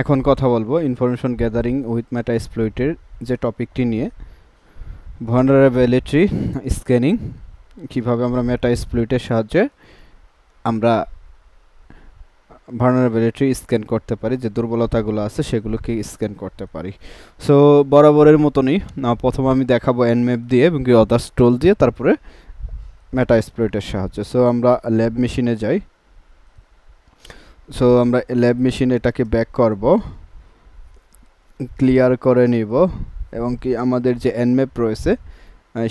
এখন কথা বলবো ইনফরমেশন গ্যাদারিং উইথ ম্যাটা এক্সপ্লোইটের যে টপিকটি নিয়ে ভান্ডারাবিলিটি স্ক্যানিং কিভাবে আমরা ম্যাটা এক্সপ্লোইটের সাহায্যে আমরা ভার্নারেবিলিটি স্ক্যান করতে পারি যে দুর্বলতাগুলো আছে সেগুলোকে স্ক্যান করতে পারি সো বরাবরের মতনই প্রথমে আমি দেখাবো এনম্যাপ দিয়ে এবং কি অদার্স টোল দিয়ে তারপরে ম্যাটা এক্সপ্লোইটের সাহায্যে সো আমরা ল্যাব মেশিনে যাই সো আমরা ল্যাব মেশিন এটাকে ব্যাক করব ক্লিয়ার করে নিব এবং কি আমাদের যে এনম্যাপ রয়েছে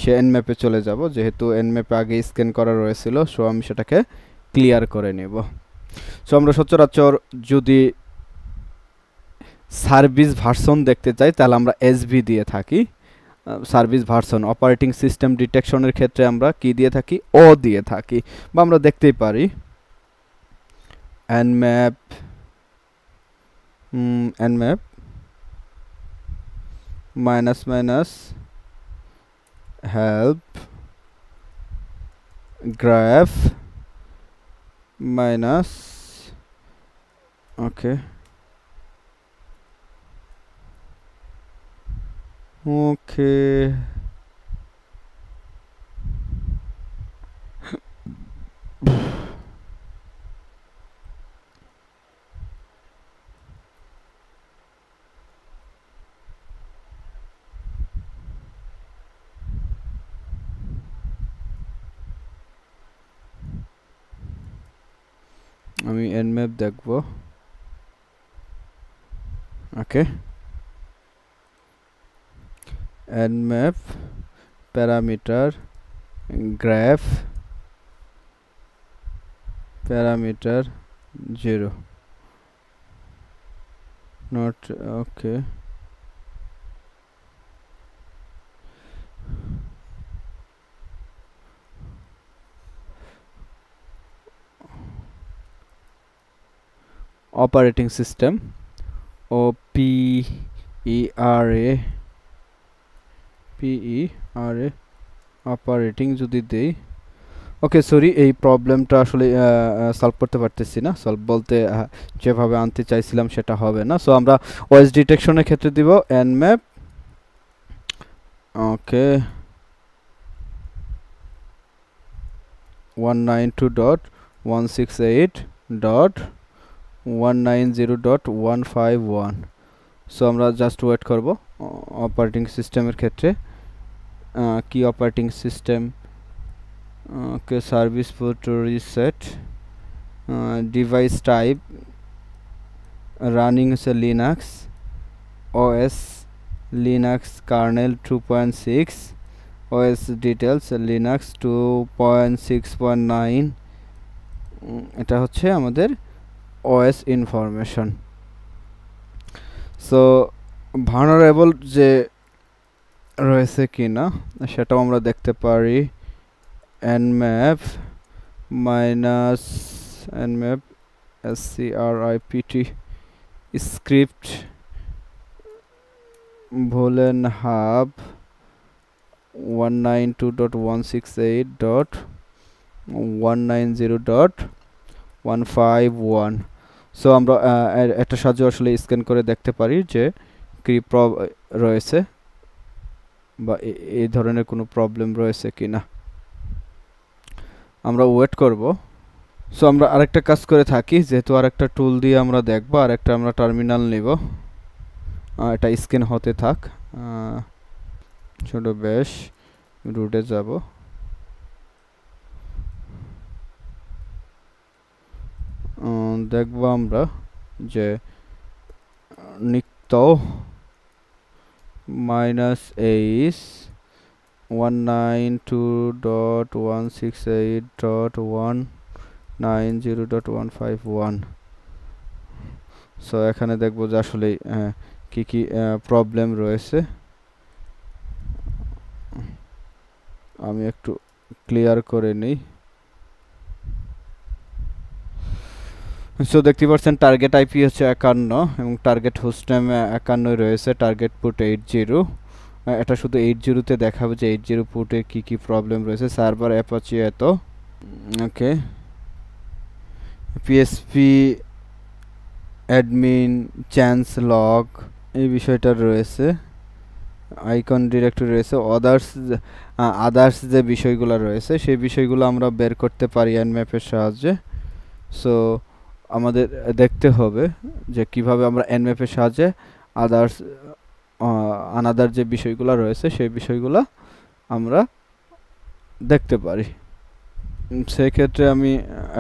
সে এনম্যাপে চলে যাব যেহেতু এনম্যাপে আগে স্ক্যান করা রয়েছিল সো আমি সেটাকে ক্লিয়ার করে নেব সো আমরা সচরাচর যদি সার্ভিস ভার্সন দেখতে চাই তাহলে আমরা এসভি দিয়ে থাকি সার্ভিস ভার্সন অপারেটিং সিস্টেম ডিটেকশনের ক্ষেত্রে আমরা কি দিয়ে থাকি ও দিয়ে থাকি বা আমরা দেখতেই পারি and map mm, and map minus minus help graph minus okay okay আমি এনম্যাপ দেখব okay Nmap parameter graph parameter zero not okay operating system O P E R A P E R A operating যদি দেই ওকে sorry এই প্রবলেমটা আসলে solve করতে পারতেছি না সলভ বলতে যেভাবে আনতে চাইছিলাম সেটা হবে না সো আমরা ওয়েস ডিটেকশনের ক্ষেত্রে দিব map okay one nine two dot one six eight dot 190.151 so আমরা জাস্ট ওয়েট করব অপারেটিং সিস্টেমের ক্ষেত্রে কি operating system okay service port reset device type running হচ্ছে Linux OS Linux kernel two point six OS details Linux two point six point nine এটা হচ্ছে আমাদের OS information so vulnerable যে রয়েছে কিনা সেটাও আমরা দেখতে পারি minus S nmap minus nmap script script vuln hub one nine two dot one six eight dot one nine zero dot one five one so আমরা একটা সাহায্য আসলে স্ক্যান করে দেখতে পারি যে কি রয়েছে বা এই ধরনের কোনো প্রবলেম রয়েছে কি না আমরা ওয়েট করব সো আমরা আরেকটা কাজ করে থাকি যেহেতু আরেকটা টুল দিয়ে আমরা দেখব আরেকটা আমরা টার্মিনাল নেব এটা স্ক্যান হতে থাক ছোট বেশ রুটে যাব দেখব আমরা যে নিক্ত minus S one nine two dot one six eight dot one nine zero dot one five one so এখানে দেখব যে আসলে হ্যাঁ, কি কি প্রবলেম রয়েছে আমি একটু ক্লিয়ার করে নিই সো দেখতে পাচ্ছেন টার্গেট আইপি হচ্ছে একান্ন এবং টার্গেট হোস্ট নেম একান্নই রয়েছে টার্গেট পুট এইট জিরো এটা শুধু এইট জিরোতে দেখাবো যে এইট জিরো পুটে কী কী প্রবলেম রয়েছে সার্ভার অ্যাপাচি এত okay PSP admin chance log এই বিষয়টা রয়েছে আইকন ডিরেক্টরি রয়েছে আদার্স আদার্স যে বিষয়গুলো রয়েছে সেই বিষয়গুলো আমরা বের করতে পারি ম্যাপের সাহায্যে সো আমাদের দেখতে হবে যে কিভাবে আমরা এনম্যাপের সাহায্যে আদার্স আনাদার যে বিষয়গুলো রয়েছে সেই বিষয়গুলো আমরা দেখতে পারি সেই ক্ষেত্রে আমি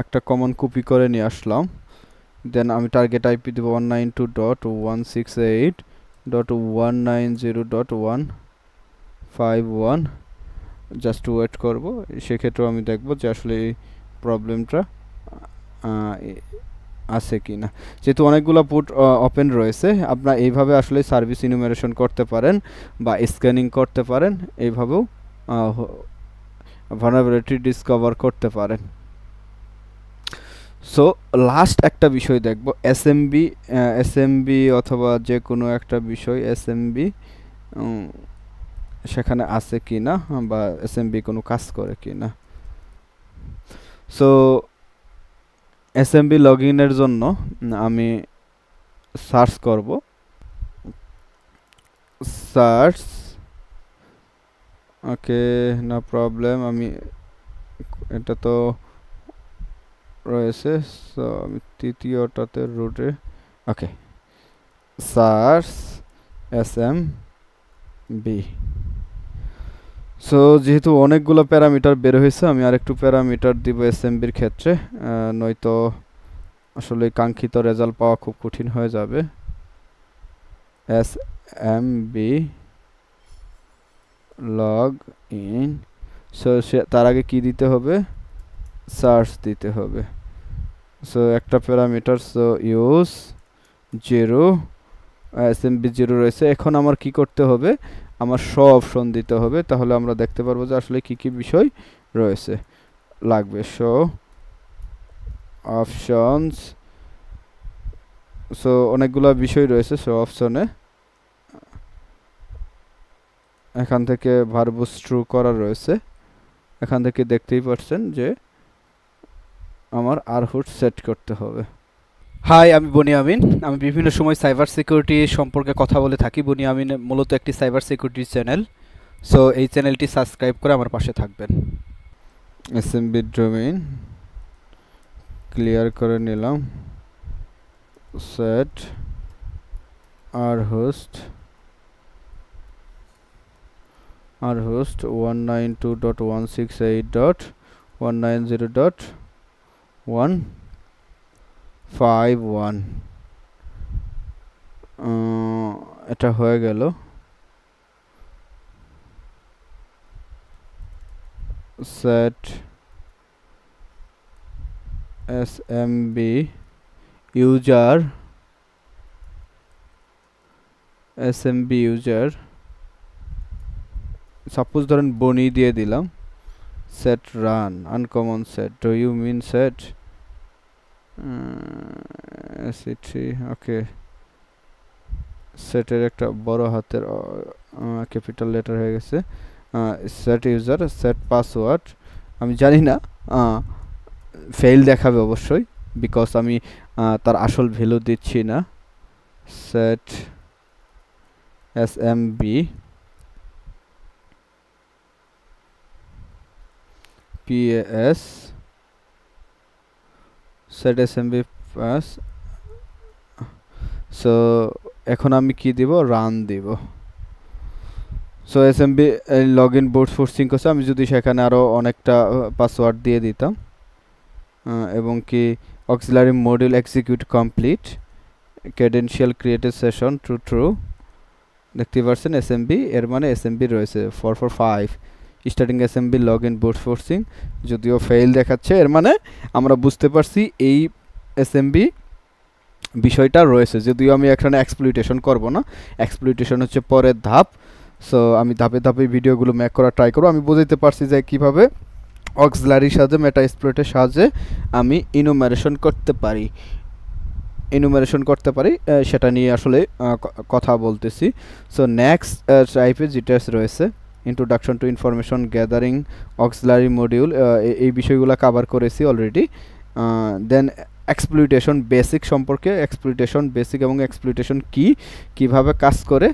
একটা কমন কপি করে নিয়ে আসলাম দেন আমি টার্গেট আইপি দেবো one nine two dot one six eight dot one nine zero dot one five one just wait করবো সেক্ষেত্রেও আমি দেখব যে আসলে এই প্রবলেমটা আছে কি না যেহেতু অনেকগুলো পুট ওপেন রয়েছে আপনারা এইভাবে আসলে সার্ভিস ইনুমেরেশন করতে পারেন বা স্ক্যানিং করতে পারেন এইভাবেও ভার্নাবিলিটি ডিসকভার করতে পারেন সো লাস্ট একটা বিষয় দেখব এসএমবি এসএমবি অথবা যে কোনো একটা বিষয় এসএমবি সেখানে আছে কি না বা এসএমবি কোনো কাজ করে কি না সো এসএমবি লগ ইনের জন্য আমি সার্চ করব সার্চ ওকে না প্রবলেম আমি এটা তো রয়েছে সো আমি তৃতীয়টাতে রুটে okay search S M B so যেহেতু অনেকগুলো প্যারামিটার বের হয়েছে আমি আরেকটু প্যারামিটার দিব এসএমবির ক্ষেত্রে নয়তো আসলে কাঙ্ক্ষিত রেজাল্ট পাওয়া খুব কঠিন হয়ে যাবে S M B log in so সে তার আগে কি দিতে হবে সার্চ দিতে হবে সো একটা parameter so use zero S M B zero রয়েছে এখন আমার কি করতে হবে আমার সব অপশন দিতে হবে তাহলে আমরা দেখতে পারবো যে আসলে কি কি বিষয় রয়েছে লাগবে সো অপশনস সো অনেকগুলো বিষয় রয়েছে সো অপশনে এখান থেকে ভার্বস ট্রু করা রয়েছে এখান থেকে দেখতেই পারছেন যে আমার আরহুট সেট করতে হবে হাই আমি বনি আমিন আমি বিভিন্ন সময় সাইবার সিকিউরিটি সম্পর্কে কথা বলে থাকি বনি আমিন মূলত একটি সাইবার সিকিউরিটি চ্যানেল সো এই চ্যানেলটি সাবস্ক্রাইব করে আমার পাশে থাকবেন এস এম ডোমেইন ক্লিয়ার করে নিলাম set R host R host one nine two dot one six eight dot one nine zero dot one five one uh, এটা হয়ে গেল set S M B user S M B user suppose ধরেন বনি দিয়ে দিলাম set run uncommon set do you mean set city okay সেটের একটা বড় হাতের ক্যাপিটাল লেটার হয়ে গেছে সেট ইউজার সেট পাসওয়ার্ড আমি জানি না ফেল দেখাবে অবশ্যই বিকজ আমি তার আসল ভ্যালু দিচ্ছি না set S M B PS set SMB pass so এখন আমি কি দিব রান দিব so SMB log in brute forcing করছে আমি যদি সেখানে আরও অনেকটা পাসওয়ার্ড দিয়ে দিতাম এবং কি auxiliary module execute complete credential created session true true দেখতে পাচ্ছেন এসএমবি এর মানে এসএমবি রয়েছে four four five starting assembly log in brute forcing যদিও ফেল দেখাচ্ছে এর মানে আমরা বুঝতে পারছি এই অ্যাসেম্বি বিষয়টা রয়েছে যদিও আমি এখানে এক্সপ্লিটেশন করব না এক্সপ্লিটেশন হচ্ছে পরের ধাপ সো আমি ধাপে ধাপে ভিডিওগুলো ম্যাক করা ট্রাই করবো আমি বোঝাতে পারছি যে কীভাবে অক্সলারির সাহায্যে মেটা স্প্লোটের সাহায্যে আমি ইনোমারেশন করতে পারি ইনোমারেশন করতে পারি সেটা নিয়ে আসলে কথা বলতেছি সো নেক্সট টাইপের যেটা রয়েছে introduction to information gathering auxiliary module এই বিষয়গুলো কাভার করেছি অলরেডি দেন এক্সপ্লুইটেশন বেসিক সম্পর্কে এক্সপ্লুইটেশন বেসিক এবং এক্সপ্লুইটেশন কি কিভাবে কাজ করে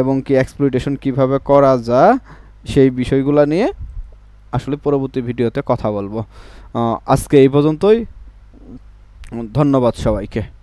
এবং কি এক্সপ্লুইটেশন কিভাবে করা যা সেই বিষয়গুলো নিয়ে আসলে পরবর্তী ভিডিওতে কথা বলবো uh, আজকে এই পর্যন্তই ধন্যবাদ সবাইকে